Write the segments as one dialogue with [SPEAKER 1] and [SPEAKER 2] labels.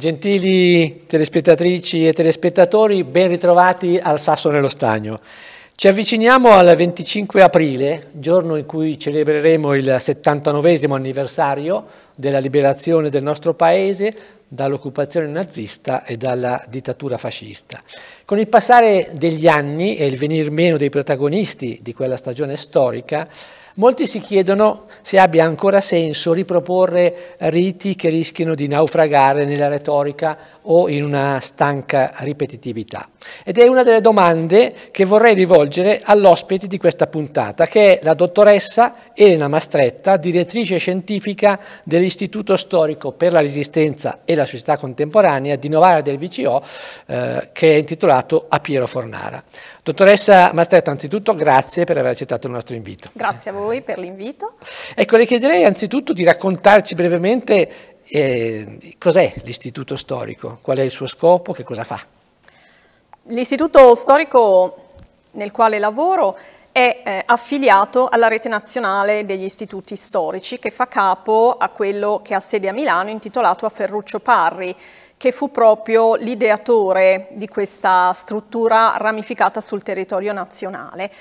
[SPEAKER 1] Gentili telespettatrici e telespettatori, ben ritrovati al Sasso nello Stagno. Ci avviciniamo al 25 aprile, giorno in cui celebreremo il 79 anniversario della liberazione del nostro paese dall'occupazione nazista e dalla dittatura fascista. Con il passare degli anni e il venir meno dei protagonisti di quella stagione storica, Molti si chiedono se abbia ancora senso riproporre riti che rischiano di naufragare nella retorica o in una stanca ripetitività. Ed è una delle domande che vorrei rivolgere all'ospite di questa puntata, che è la dottoressa Elena Mastretta, direttrice scientifica dell'Istituto Storico per la Resistenza e la Società Contemporanea di Novara del VCO, eh, che è intitolato A Piero Fornara. Dottoressa Mastretta, anzitutto grazie per aver accettato il nostro invito.
[SPEAKER 2] Grazie a voi per l'invito.
[SPEAKER 1] Ecco, le chiederei anzitutto di raccontarci brevemente eh, cos'è l'Istituto Storico, qual è il suo scopo, che cosa fa.
[SPEAKER 2] L'istituto storico nel quale lavoro è eh, affiliato alla rete nazionale degli istituti storici che fa capo a quello che ha sede a Milano intitolato a Ferruccio Parri che fu proprio l'ideatore di questa struttura ramificata sul territorio nazionale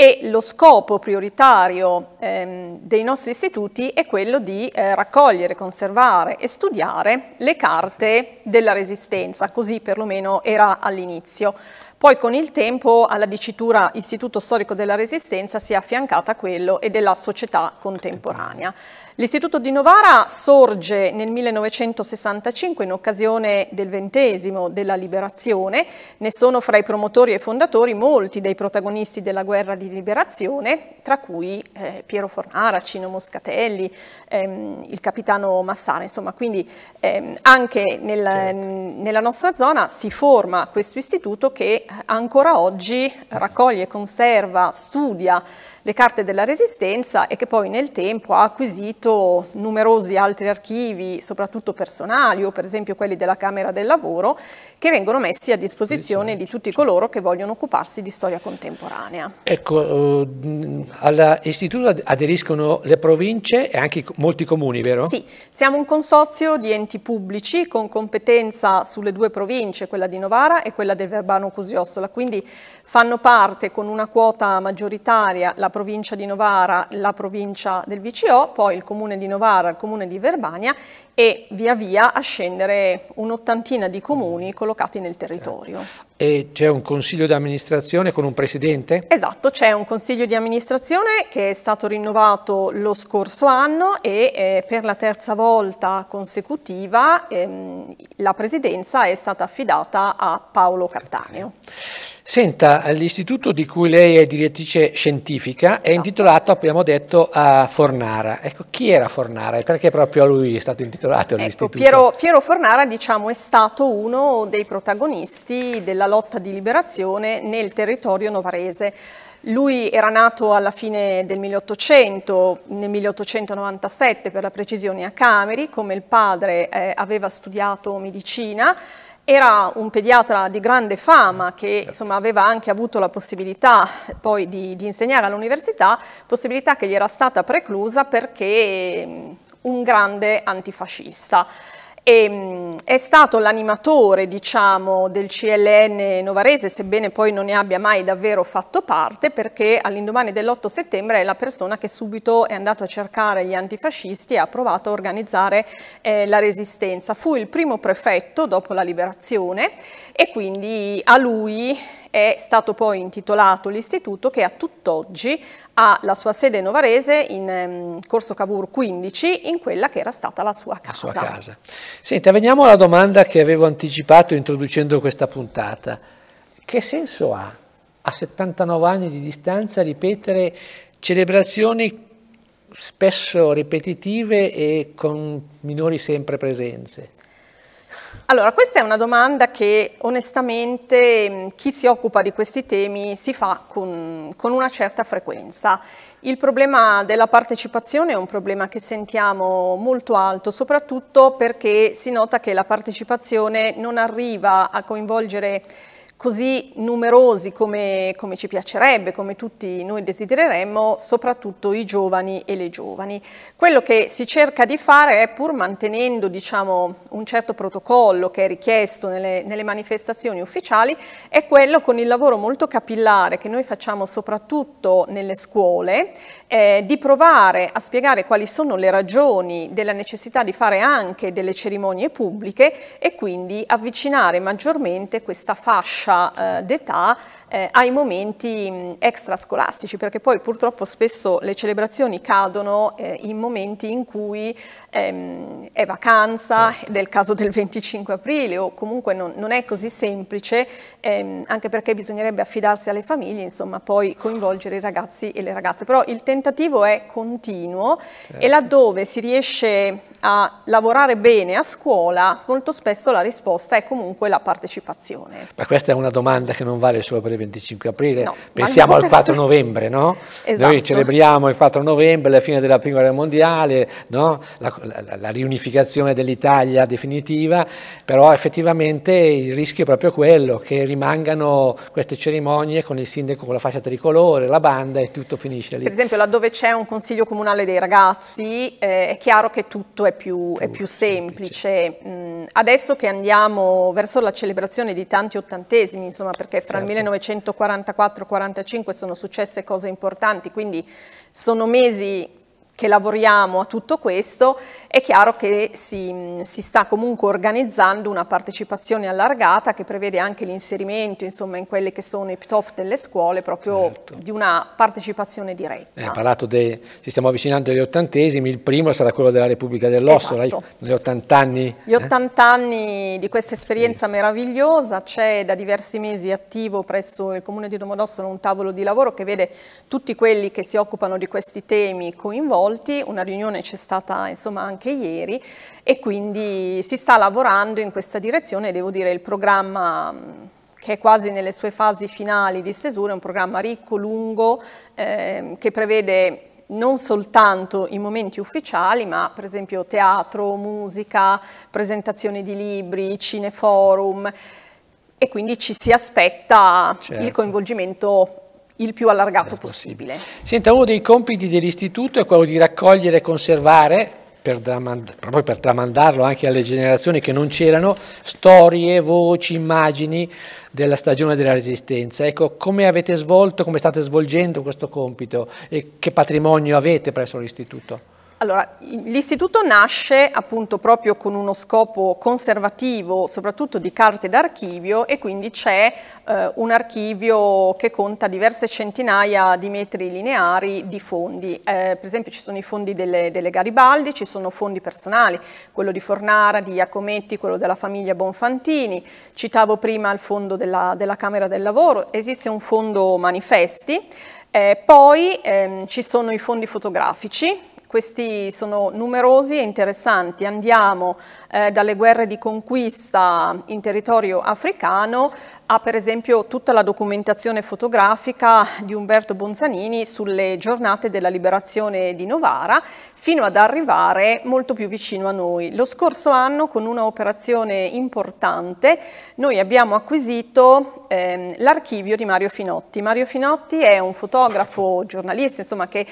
[SPEAKER 2] e lo scopo prioritario ehm, dei nostri istituti è quello di eh, raccogliere, conservare e studiare le carte della resistenza, così perlomeno era all'inizio. Poi con il tempo alla dicitura Istituto Storico della Resistenza si è affiancata a quello e della società contemporanea. L'Istituto di Novara sorge nel 1965 in occasione del ventesimo della liberazione, ne sono fra i promotori e fondatori molti dei protagonisti della guerra di liberazione, tra cui eh, Piero Fornara, Cino Moscatelli, ehm, il capitano Massara, insomma quindi ehm, anche nel, certo. nella nostra zona si forma questo istituto che ancora oggi raccoglie, conserva, studia le carte della Resistenza e che poi nel tempo ha acquisito numerosi altri archivi, soprattutto personali o per esempio quelli della Camera del Lavoro, che vengono messi a disposizione di tutti coloro che vogliono occuparsi di storia contemporanea.
[SPEAKER 1] Ecco, eh, all'istituto aderiscono le province e anche molti comuni, vero? Sì,
[SPEAKER 2] siamo un consorzio di enti pubblici con competenza sulle due province, quella di Novara e quella del Verbano Cusiossola, quindi fanno parte con una quota maggioritaria la provincia di Novara, la provincia del VCO, poi il comune di Novara, il comune di Verbania e via via a scendere un'ottantina di comuni mm. collocati nel territorio.
[SPEAKER 1] Eh, e c'è un consiglio di amministrazione con un presidente?
[SPEAKER 2] Esatto, c'è un consiglio di amministrazione che è stato rinnovato lo scorso anno e eh, per la terza volta consecutiva ehm, la presidenza è stata affidata a Paolo Cattaneo.
[SPEAKER 1] Eh. Senta, l'istituto di cui lei è direttrice scientifica è intitolato, abbiamo detto, a Fornara. Ecco, chi era Fornara e perché proprio a lui è stato intitolato ecco, l'istituto? Piero,
[SPEAKER 2] Piero, Fornara, diciamo, è stato uno dei protagonisti della lotta di liberazione nel territorio novarese. Lui era nato alla fine del 1800, nel 1897 per la precisione a Cameri, come il padre eh, aveva studiato medicina, era un pediatra di grande fama che certo. insomma, aveva anche avuto la possibilità poi di, di insegnare all'università, possibilità che gli era stata preclusa perché mm, un grande antifascista e, mm, è stato l'animatore diciamo, del CLN novarese, sebbene poi non ne abbia mai davvero fatto parte, perché all'indomani dell'8 settembre è la persona che subito è andata a cercare gli antifascisti e ha provato a organizzare eh, la resistenza. Fu il primo prefetto dopo la liberazione e quindi a lui è stato poi intitolato l'istituto che a tutt'oggi ha la sua sede novarese in um, Corso Cavour 15, in quella che era stata la sua casa. La sua casa.
[SPEAKER 1] Senta, veniamo alla domanda che avevo anticipato introducendo questa puntata.
[SPEAKER 2] Che senso ha
[SPEAKER 1] a 79 anni di distanza ripetere celebrazioni spesso ripetitive e con minori sempre presenze?
[SPEAKER 2] Allora, questa è una domanda che onestamente mm, chi si occupa di questi temi si fa con, con, una certa frequenza. Il problema della partecipazione è un problema che sentiamo molto alto, soprattutto perché si nota che la partecipazione non arriva a coinvolgere così numerosi come, come, ci piacerebbe, come tutti noi desidereremmo, soprattutto i giovani e le giovani. Quello che si cerca di fare è, pur mantenendo diciamo, un certo protocollo che è richiesto nelle, nelle manifestazioni ufficiali, è quello con il lavoro molto capillare che noi facciamo soprattutto nelle scuole, eh, di provare a spiegare quali sono le ragioni della necessità di fare anche delle cerimonie pubbliche e quindi avvicinare maggiormente questa fascia eh, d'età eh, ai momenti mm, extrascolastici, perché poi purtroppo spesso le celebrazioni cadono eh, in momenti in cui ehm, è vacanza, certo. nel caso del 25 aprile, o comunque non, non è così semplice, ehm, anche perché bisognerebbe affidarsi alle famiglie, insomma poi coinvolgere i ragazzi e le ragazze. Però il tentativo è continuo certo. e laddove si riesce a lavorare bene a scuola, molto spesso la risposta è comunque la partecipazione.
[SPEAKER 1] Ma questa è una domanda che non vale solo per il 25 aprile, no, pensiamo al 4 novembre, no?
[SPEAKER 2] Esatto. Noi celebriamo
[SPEAKER 1] il 4 novembre, la fine della prima guerra mondiale, no? la, la, la, riunificazione dell'Italia definitiva, però effettivamente il rischio è proprio quello, che rimangano queste cerimonie con il sindaco con la fascia tricolore, la banda e tutto finisce lì. Per esempio
[SPEAKER 2] laddove c'è un consiglio comunale dei ragazzi eh, è chiaro che tutto è più, più è più semplice. semplice. Mm Ehm, adesso che andiamo verso la celebrazione di tanti ottantesimi, insomma, perché fra certo. il 1944 e il 1945 sono successe cose importanti, quindi sono mesi che lavoriamo a tutto questo, è chiaro che si, si, sta comunque organizzando una partecipazione allargata che prevede anche l'inserimento insomma, in quelle che sono i PTOF delle scuole, proprio certo. di una partecipazione diretta.
[SPEAKER 1] Hai eh, parlato dei, ci stiamo avvicinando agli ottantesimi, il primo sarà quello della Repubblica dell'Osso, esatto. negli 80 Gli 80
[SPEAKER 2] eh? anni di questa esperienza sì. meravigliosa, c'è da diversi mesi attivo presso il Comune di Domodossolo un tavolo di lavoro che vede tutti quelli che si occupano di questi temi coinvolti coinvolti, una riunione c'è stata insomma, anche ieri e quindi si sta lavorando in questa direzione, devo dire il programma che è quasi nelle sue fasi finali di stesura, è un programma ricco, lungo, eh, che prevede non soltanto i momenti ufficiali, ma per esempio teatro, musica, presentazioni di libri, cineforum e quindi ci si aspetta certo. il coinvolgimento il più allargato eh, possibile.
[SPEAKER 1] Senta, uno dei compiti dell'istituto è quello di raccogliere e conservare per proprio per tramandarlo anche alle generazioni che non c'erano, storie, voci, immagini della stagione della resistenza. Ecco, come avete svolto, come state svolgendo questo compito e che patrimonio avete presso l'istituto?
[SPEAKER 2] Allora, l'istituto nasce appunto proprio con uno scopo conservativo, soprattutto di carte d'archivio e quindi c'è eh, un archivio che conta diverse centinaia di metri lineari di fondi. Eh, per esempio ci sono i fondi delle, delle, Garibaldi, ci sono fondi personali, quello di Fornara, di Iacometti, quello della famiglia Bonfantini, citavo prima il fondo della, della Camera del Lavoro, esiste un fondo manifesti, eh, poi ehm, ci sono i fondi fotografici, questi sono numerosi e interessanti. Andiamo eh, dalle guerre di conquista in territorio africano ha per esempio tutta la documentazione fotografica di Umberto Bonzanini sulle giornate della liberazione di Novara fino ad arrivare molto più vicino a noi. Lo scorso anno con una operazione importante noi abbiamo acquisito ehm, l'archivio di Mario Finotti. Mario Finotti è un fotografo, giornalista insomma che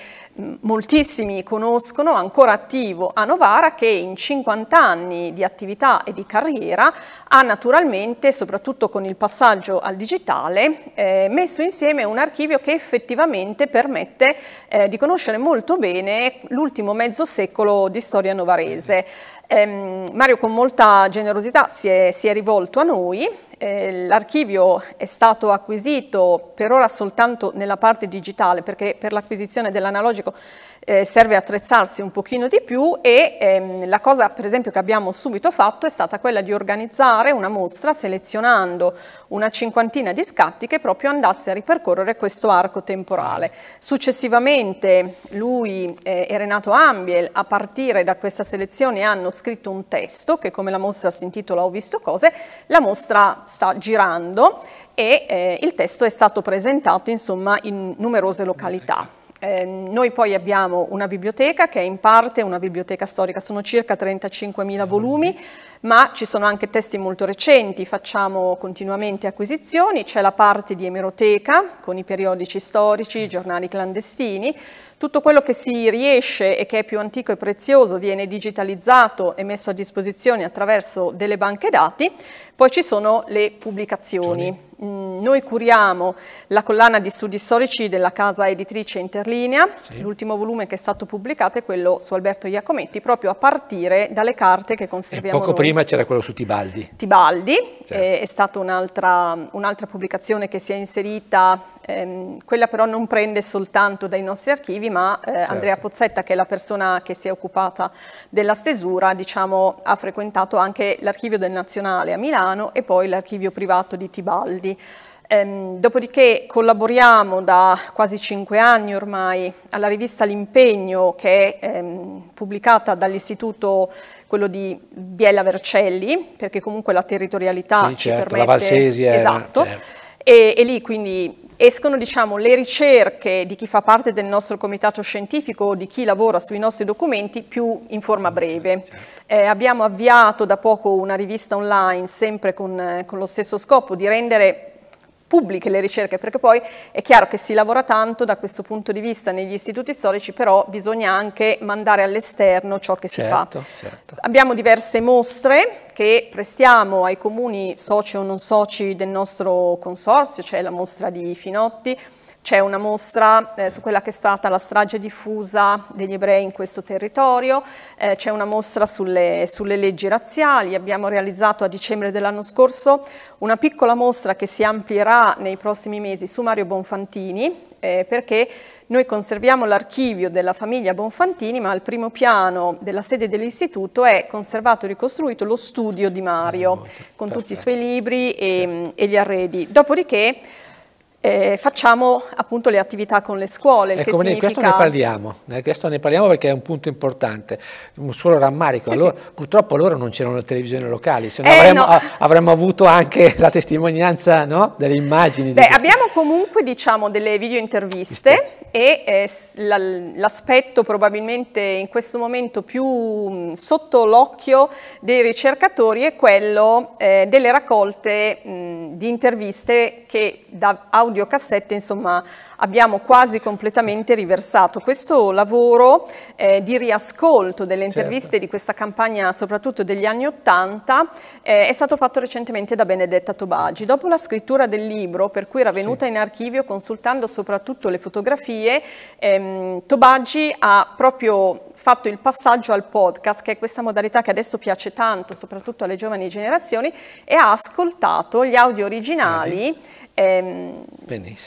[SPEAKER 2] moltissimi conoscono, ancora attivo a Novara che in 50 anni di attività e di carriera ha naturalmente soprattutto con il passaggio salvataggio al digitale, eh, messo insieme un archivio che effettivamente permette eh, di conoscere molto bene l'ultimo mezzo secolo di storia novarese. Eh, Mario con molta generosità si è, si è rivolto a noi, eh, l'archivio è stato acquisito per ora soltanto nella parte digitale perché per l'acquisizione dell'analogico eh, serve attrezzarsi un pochino di più e ehm, la cosa per esempio che abbiamo subito fatto è stata quella di organizzare una mostra selezionando una cinquantina di scatti che proprio andasse a ripercorrere questo arco temporale. Successivamente lui eh, e Renato Ambiel a partire da questa selezione hanno scritto un testo che come la mostra si intitola Ho visto cose, la mostra sta girando e eh, il testo è stato presentato insomma in numerose località. Eh, noi poi abbiamo una biblioteca che è in parte una biblioteca storica, sono circa 35.000 mm. volumi, ma ci sono anche testi molto recenti, facciamo continuamente acquisizioni, c'è la parte di emeroteca con i periodici storici, i mm. giornali clandestini, tutto quello che si riesce e che è più antico e prezioso viene digitalizzato e messo a disposizione attraverso delle banche dati poi ci sono le pubblicazioni. Mm, noi curiamo la collana di studi storici della casa editrice Interlinea, sì. l'ultimo volume che è stato pubblicato è quello su Alberto Iacometti, proprio a partire dalle carte che conserviamo e Poco noi. prima
[SPEAKER 1] c'era quello su Tibaldi.
[SPEAKER 2] Tibaldi, certo. è stata un'altra un pubblicazione che si è inserita, ehm, quella però non prende soltanto dai nostri archivi, ma eh, certo. Andrea Pozzetta, che è la persona che si è occupata della stesura, diciamo, ha frequentato anche l'archivio del Nazionale a Milano, Milano e poi l'archivio privato di Tibaldi. Ehm, dopodiché collaboriamo da quasi cinque anni ormai alla rivista L'Impegno che è ehm, pubblicata dall'istituto quello di Biella Vercelli perché comunque la territorialità sì, ci certo, permette... La Valsesia esatto. Certo. E, e, lì quindi escono diciamo, le ricerche di chi fa parte del nostro comitato scientifico o di chi lavora sui nostri documenti più in forma breve. Certo. Eh, abbiamo avviato da poco una rivista online sempre con, eh, con lo stesso scopo di rendere pubbliche le ricerche, perché poi è chiaro che si lavora tanto da questo punto di vista negli istituti storici, però bisogna anche mandare all'esterno ciò che certo, si fa. Certo, certo. Abbiamo diverse mostre che prestiamo ai comuni soci o non soci del nostro consorzio, c'è cioè la mostra di Finotti, c'è una mostra eh, su quella che è stata la strage diffusa degli ebrei in questo territorio, eh, c'è una mostra sulle, sulle, leggi razziali, abbiamo realizzato a dicembre dell'anno scorso una piccola mostra che si amplierà nei prossimi mesi su Mario Bonfantini eh, perché noi conserviamo l'archivio della famiglia Bonfantini, ma al primo piano della sede dell'istituto è conservato e ricostruito lo studio di Mario, con tutti i suoi libri e, e gli arredi. Dopodiché eh, facciamo appunto le attività con le scuole. Ecco, che significa... questo ne parliamo,
[SPEAKER 1] eh, questo ne parliamo perché è un punto importante, un solo rammarico. Sì, eh, allora, sì. Purtroppo loro non c'erano le televisioni locali, se eh, avremmo, no. avremmo, avuto anche la testimonianza no? delle immagini. Beh, di...
[SPEAKER 2] Abbiamo comunque diciamo delle video interviste e eh, l'aspetto probabilmente in questo momento più mm, sotto l'occhio dei ricercatori è quello eh, delle raccolte mh, mm, di interviste che da autori audiocassette, insomma abbiamo quasi completamente riversato. Questo lavoro eh, di riascolto delle certo. interviste certo. di questa campagna, soprattutto degli anni Ottanta, eh, è stato fatto recentemente da Benedetta Tobagi. Dopo la scrittura del libro, per cui era venuta sì. in archivio consultando soprattutto le fotografie, ehm, Tobagi ha proprio fatto il passaggio al podcast, che è questa modalità che adesso piace tanto, soprattutto alle giovani generazioni, e ha ascoltato gli audio originali ehm,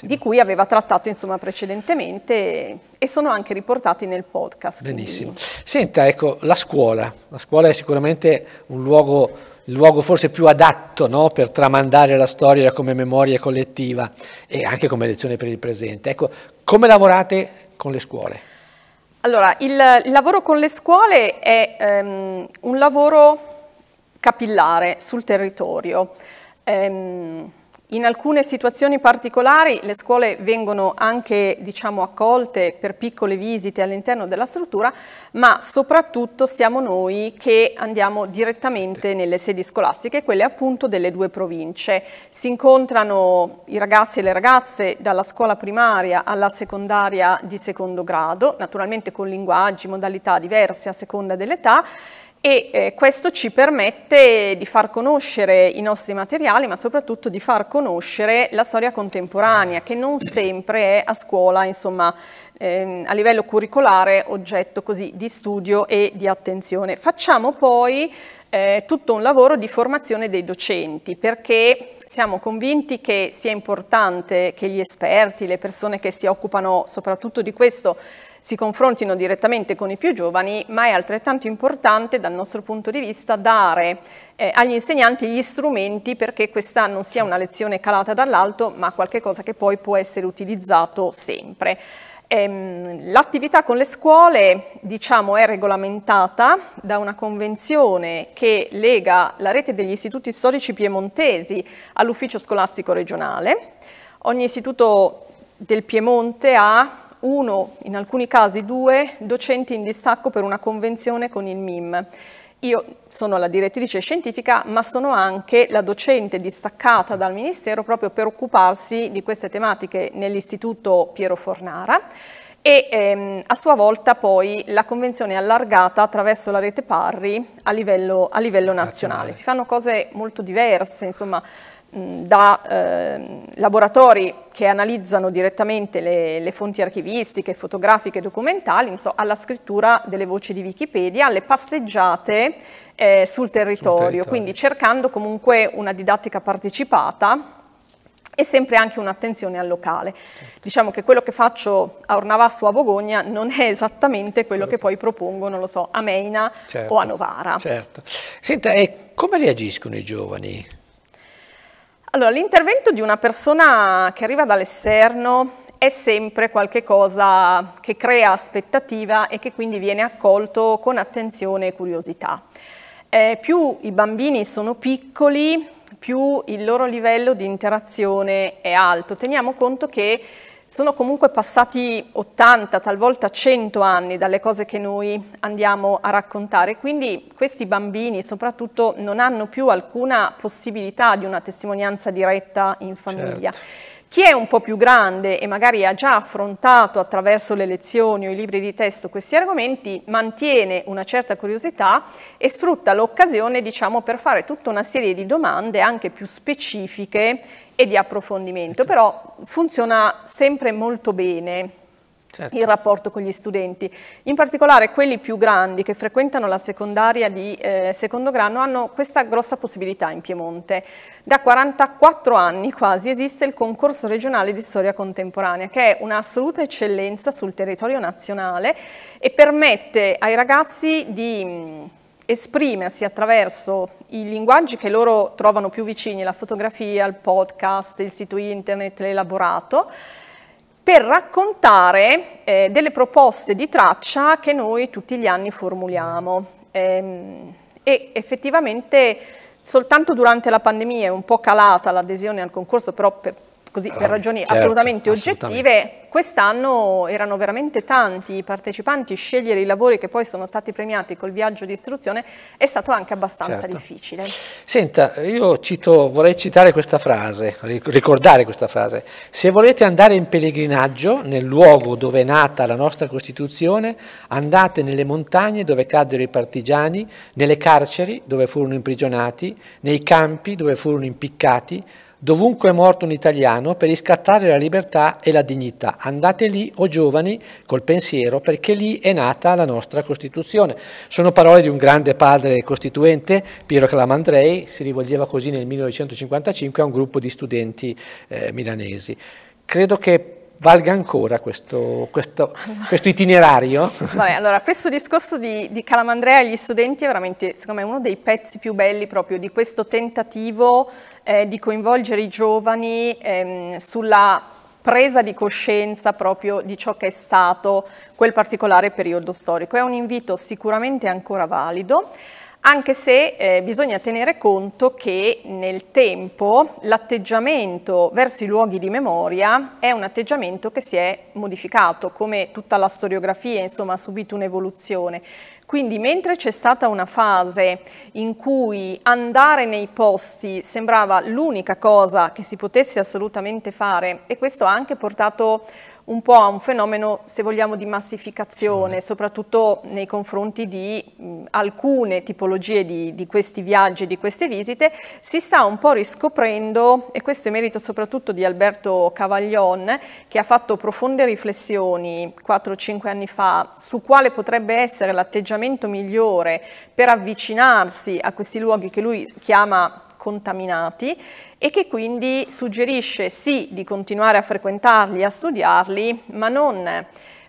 [SPEAKER 2] di cui aveva trattato citato insomma, precedentemente e sono anche riportati nel podcast. Benissimo.
[SPEAKER 1] Quindi. Senta, ecco, la scuola. La scuola è sicuramente un luogo, il luogo forse più adatto no, per tramandare la storia come memoria collettiva e anche come lezione per il presente. Ecco, come lavorate con le scuole?
[SPEAKER 2] Allora, il, lavoro con le scuole è ehm, un lavoro capillare sul territorio. Ehm, in alcune situazioni particolari le scuole vengono anche diciamo, accolte per piccole visite all'interno della struttura, ma soprattutto siamo noi che andiamo direttamente nelle sedi scolastiche, quelle appunto delle due province. Si incontrano i ragazzi e le ragazze dalla scuola primaria alla secondaria di secondo grado, naturalmente con linguaggi, modalità diverse a seconda dell'età, e eh, questo ci permette di far conoscere i nostri materiali ma soprattutto di far conoscere la storia contemporanea che non sempre è a scuola insomma ehm, a livello curricolare oggetto così di studio e di attenzione. Facciamo poi eh, tutto un lavoro di formazione dei docenti perché siamo convinti che sia importante che gli esperti, le persone che si occupano soprattutto di questo si confrontino direttamente con i più giovani, ma è altrettanto importante dal nostro punto di vista dare eh, agli insegnanti gli strumenti perché questa non sia una lezione calata dall'alto, ma qualcosa che poi può essere utilizzato sempre. Ehm, l'attività con le scuole diciamo, è regolamentata da una convenzione che lega la rete degli istituti storici piemontesi all'ufficio scolastico regionale. Ogni istituto del Piemonte ha uno, in alcuni casi due, docenti in distacco per una convenzione con il MIM. Io sono la direttrice scientifica, ma sono anche la docente distaccata dal Ministero proprio per occuparsi di queste tematiche nell'Istituto Piero Fornara e ehm, a sua volta poi la convenzione è allargata attraverso la rete Parri a livello, a livello nazionale. nazionale. Si fanno cose molto diverse, insomma, da eh, laboratori che analizzano direttamente le, le, fonti archivistiche, fotografiche, documentali, insomma, alla scrittura delle voci di Wikipedia, alle passeggiate eh, sul, territorio, sul territorio, quindi cercando comunque una didattica partecipata e sempre anche un'attenzione al locale. Diciamo che quello che faccio a Ornavasso o a Vogogna non è esattamente quello che certo. poi propongono, lo so, a Meina certo, o a certo. Novara.
[SPEAKER 1] Certo. Senta, e come reagiscono i giovani?
[SPEAKER 2] Allora, l'intervento di una persona che arriva dall'esterno è sempre qualcosa che crea aspettativa e che quindi viene accolto con attenzione e curiosità. Eh, più i bambini sono piccoli, più il loro livello di interazione è alto. Teniamo conto che sono comunque passati 80, talvolta 100 anni dalle cose che noi andiamo a raccontare, quindi questi bambini soprattutto non hanno più alcuna possibilità di una testimonianza diretta in famiglia. Certo. Chi è un po' più grande e magari ha già affrontato attraverso le lezioni o i libri di testo questi argomenti, mantiene una certa curiosità e sfrutta l'occasione diciamo, per fare tutta una serie di domande anche più specifiche e di approfondimento, ecco. però funziona sempre molto bene Certo. il rapporto con gli studenti. In particolare quelli più grandi che frequentano la secondaria di eh, secondo grado hanno questa grossa possibilità in Piemonte. Da 44 anni quasi esiste il concorso regionale di storia contemporanea che è un'assoluta eccellenza sul territorio nazionale e permette ai ragazzi di mm, esprimersi attraverso i linguaggi che loro trovano più vicini, la fotografia, il podcast, il sito internet, l'elaborato, per raccontare eh, delle proposte di traccia che noi tutti gli anni formuliamo. Ehm, e effettivamente soltanto durante la pandemia è un po' calata l'adesione al concorso, però per, così per eh, ragioni certo, assolutamente oggettive, quest'anno erano veramente tanti i partecipanti, scegliere i lavori che poi sono stati premiati col viaggio di istruzione è stato anche abbastanza certo. difficile.
[SPEAKER 1] Senta, io cito, vorrei citare questa frase, ricordare questa frase, se volete andare in pellegrinaggio nel luogo dove è nata la nostra Costituzione, andate nelle montagne dove caddero i partigiani, nelle carceri dove furono imprigionati, nei campi dove furono impiccati, Dovunque è morto un italiano per riscattare la libertà e la dignità. Andate lì, o oh giovani, col pensiero, perché lì è nata la nostra Costituzione. Sono parole di un grande padre costituente, Piero Calamandrei, si rivolgeva così nel 1955 a un gruppo di studenti eh, milanesi. Credo che valga ancora questo, questo, questo itinerario? Vabbè,
[SPEAKER 2] allora, questo discorso di, di Calamandrea agli studenti è veramente, secondo me, uno dei pezzi più belli proprio di questo tentativo eh, di coinvolgere i giovani ehm, sulla presa di coscienza proprio di ciò che è stato quel particolare periodo storico. È un invito sicuramente ancora valido anche se eh, bisogna tenere conto che nel tempo l'atteggiamento verso i luoghi di memoria è un atteggiamento che si è modificato, come tutta la storiografia insomma, ha subito un'evoluzione. Quindi mentre c'è stata una fase in cui andare nei posti sembrava l'unica cosa che si potesse assolutamente fare e questo ha anche portato un po' a un fenomeno, se vogliamo, di massificazione, mm. soprattutto nei confronti di mh, alcune tipologie di, di questi viaggi, di queste visite, si sta un po' riscoprendo, e questo è merito soprattutto di Alberto Cavaglion, che ha fatto profonde riflessioni 4-5 anni fa su quale potrebbe essere l'atteggiamento migliore per avvicinarsi a questi luoghi che lui chiama contaminati e che quindi suggerisce sì di continuare a frequentarli, a studiarli, ma non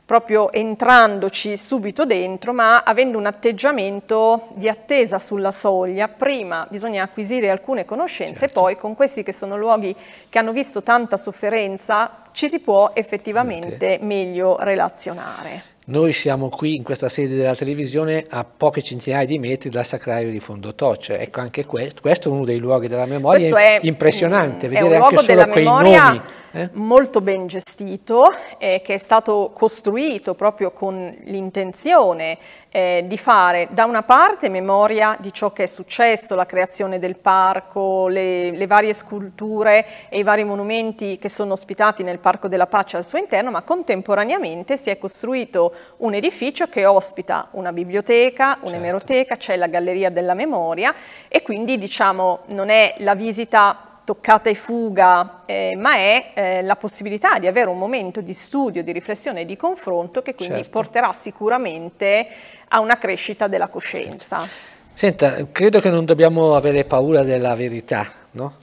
[SPEAKER 2] proprio entrandoci subito dentro, ma avendo un atteggiamento di attesa sulla soglia, prima bisogna acquisire alcune conoscenze certo. e poi con questi che sono luoghi che hanno visto tanta sofferenza ci si può effettivamente meglio relazionare.
[SPEAKER 1] Noi siamo qui in questa sede della televisione a poche centinaia di metri dal sacrario di Fondotoccia. Ecco, anche questo, questo è uno dei luoghi della memoria è, impressionante, è vedere anche solo quei memoria... nomi eh?
[SPEAKER 2] molto ben gestito, eh, che è stato costruito proprio con l'intenzione eh, di fare da una parte memoria di ciò che è successo, la creazione del parco, le, le, varie sculture e i vari monumenti che sono ospitati nel Parco della Pace al suo interno, ma contemporaneamente si è costruito un edificio che ospita una biblioteca, certo. un'emeroteca, certo. c'è la Galleria della Memoria e quindi diciamo non è la visita toccata e fuga, eh, ma è eh, la possibilità di avere un momento di studio, di riflessione e di confronto che quindi certo. porterà sicuramente a una crescita della coscienza.
[SPEAKER 1] Senta, credo che non dobbiamo avere paura della verità, no?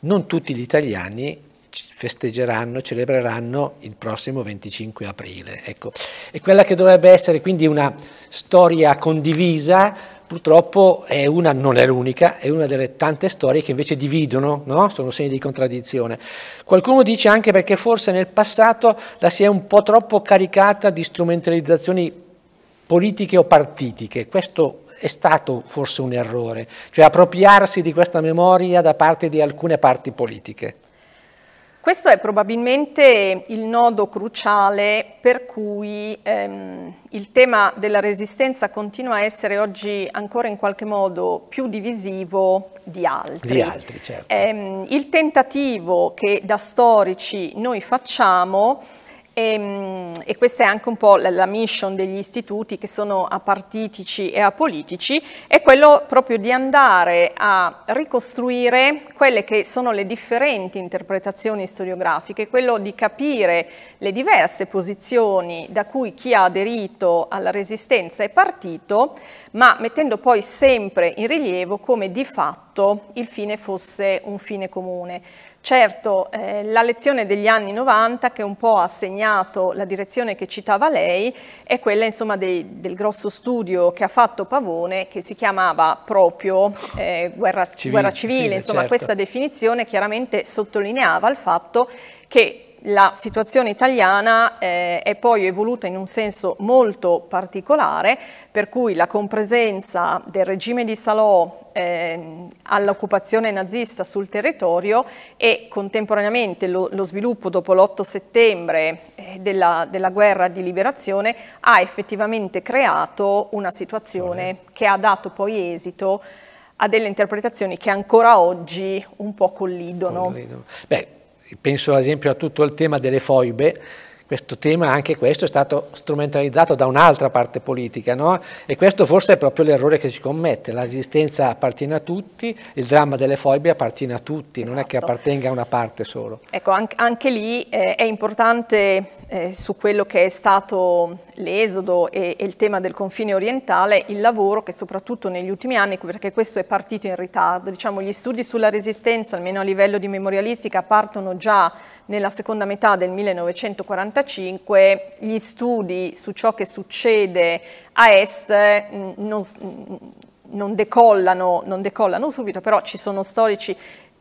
[SPEAKER 1] Non tutti gli italiani festeggeranno, celebreranno il prossimo 25 aprile. Ecco. E quella che dovrebbe essere quindi una storia condivisa purtroppo è una, non è l'unica, è una delle tante storie che invece dividono, no? sono segni di contraddizione. Qualcuno dice anche perché forse nel passato la si è un po' troppo caricata di strumentalizzazioni politiche o partitiche, questo è stato forse un errore, cioè appropriarsi di questa memoria da parte di alcune parti politiche.
[SPEAKER 2] Questo è probabilmente il nodo cruciale per cui ehm, il tema della resistenza continua a essere oggi ancora in qualche modo più divisivo di altri. Di altri certo. ehm, il tentativo che da storici noi facciamo e, ehm, e, questa è anche un po' la, la, mission degli istituti che sono apartitici e apolitici, è quello proprio di andare a ricostruire quelle che sono le differenti interpretazioni storiografiche, quello di capire le diverse posizioni da cui chi ha aderito alla resistenza è partito, ma mettendo poi sempre in rilievo come di fatto il fine fosse un fine comune. Certo, eh, la lezione degli anni 90 che un po' ha segnato la direzione che citava lei è quella insomma, dei, del grosso studio che ha fatto Pavone che si chiamava proprio eh, guerra, civile, guerra, civile, insomma certo. questa definizione chiaramente sottolineava il fatto che la situazione italiana eh, è poi evoluta in un senso molto particolare, per cui la compresenza del regime di Salò eh, all'occupazione nazista sul territorio e contemporaneamente lo, lo sviluppo dopo l'8 settembre eh, della, della, guerra di liberazione ha effettivamente creato una situazione che ha dato poi esito a delle interpretazioni che ancora oggi un po' collidono.
[SPEAKER 1] Beh, Penso ad esempio a tutto il tema delle foibe, questo tema anche questo è stato strumentalizzato da un'altra parte politica no? e questo forse è proprio l'errore che si commette, la resistenza appartiene a tutti, il dramma delle foibe appartiene a tutti, esatto. non è che esatto. appartenga a una parte solo.
[SPEAKER 2] Ecco, anche, anche lì eh, è importante eh, su quello che è stato l'esodo e, e, il tema del confine orientale, il lavoro che soprattutto negli ultimi anni, perché questo è partito in ritardo, diciamo, gli studi sulla resistenza, almeno a livello di memorialistica, partono già nella seconda metà del 1945, gli studi su ciò che succede a est mm, non, mm, non decollano, non decollano subito, però ci sono storici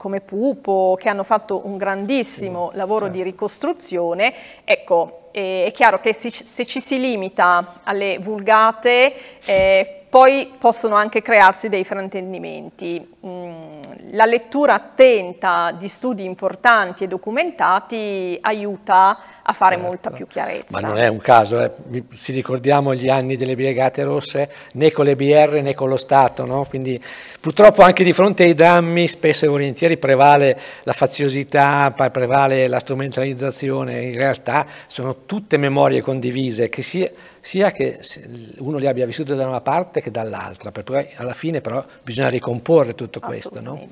[SPEAKER 2] come Pupo, che hanno fatto un grandissimo sì, lavoro certo. di ricostruzione, ecco, eh, è chiaro che se ci si limita alle vulgate, eh, poi possono anche crearsi dei fraintendimenti. Mm, la lettura attenta di studi importanti e documentati aiuta a fare certo. molta più chiarezza. Ma non è
[SPEAKER 1] un caso, eh. si ricordiamo gli anni delle brigate rosse, né con le BR né con lo Stato, no? quindi purtroppo anche di fronte ai drammi spesso e volentieri prevale la faziosità, prevale la strumentalizzazione, in realtà sono tutte memorie condivise che si sia che uno le abbia vissute da una parte che dall'altra, per poi alla fine però bisogna ricomporre tutto tutto questo. No?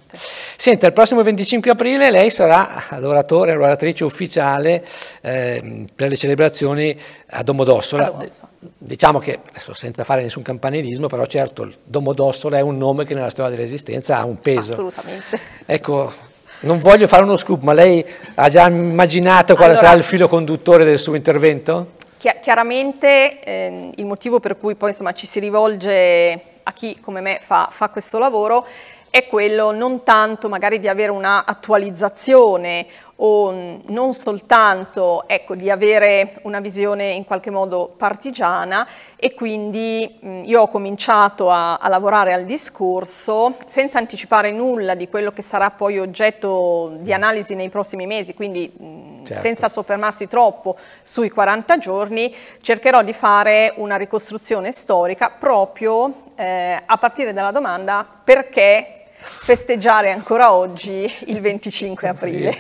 [SPEAKER 1] Senta, il prossimo 25 aprile lei sarà l'oratore, l'oratrice ufficiale eh, per le celebrazioni a Domodossola. Adesso. Diciamo che, adesso, senza fare nessun campanilismo, però certo Domodossola è un nome che nella storia dell'esistenza ha un peso.
[SPEAKER 2] Assolutamente.
[SPEAKER 1] Ecco, non voglio fare uno scoop, ma lei ha già immaginato quale allora, sarà il filo conduttore del suo intervento?
[SPEAKER 2] Chiaramente eh, il motivo per cui poi insomma, ci si rivolge a chi come me fa, fa questo lavoro è quello non tanto magari di avere una attualizzazione o non soltanto ecco, di avere una visione in qualche modo partigiana e quindi mh, io ho cominciato a, a, lavorare al discorso senza anticipare nulla di quello che sarà poi oggetto di mm. analisi nei prossimi mesi, quindi mh, certo. senza soffermarsi troppo sui 40 giorni, cercherò di fare una ricostruzione storica proprio eh, a partire dalla domanda perché festeggiare ancora oggi il 25 aprile.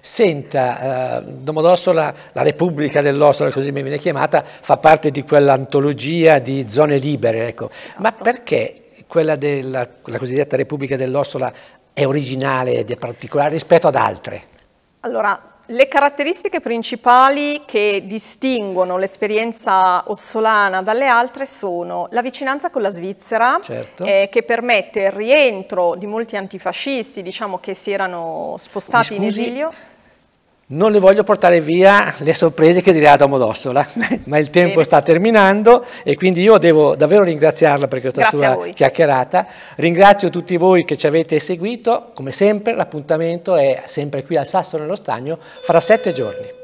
[SPEAKER 1] Senta, eh, Domodossola, la Repubblica dell'Ossola, così mi viene chiamata, fa parte di quell'antologia di zone libere, ecco. esatto. ma perché quella della cosiddetta Repubblica dell'Ossola è originale ed è particolare rispetto ad altre?
[SPEAKER 2] Allora, le caratteristiche principali che distinguono l'esperienza ossolana dalle altre sono la vicinanza con la Svizzera, certo. eh, che permette il rientro di molti antifascisti diciamo, che si erano spostati scusi, in esilio.
[SPEAKER 1] Non le voglio portare via le sorprese che dirà Domodossola, ma il tempo Bene. sta terminando e quindi io devo davvero ringraziarla per questa Grazie sua chiacchierata. Ringrazio tutti voi che ci avete seguito, come sempre l'appuntamento è sempre qui al Sasso nello Stagno fra sette giorni.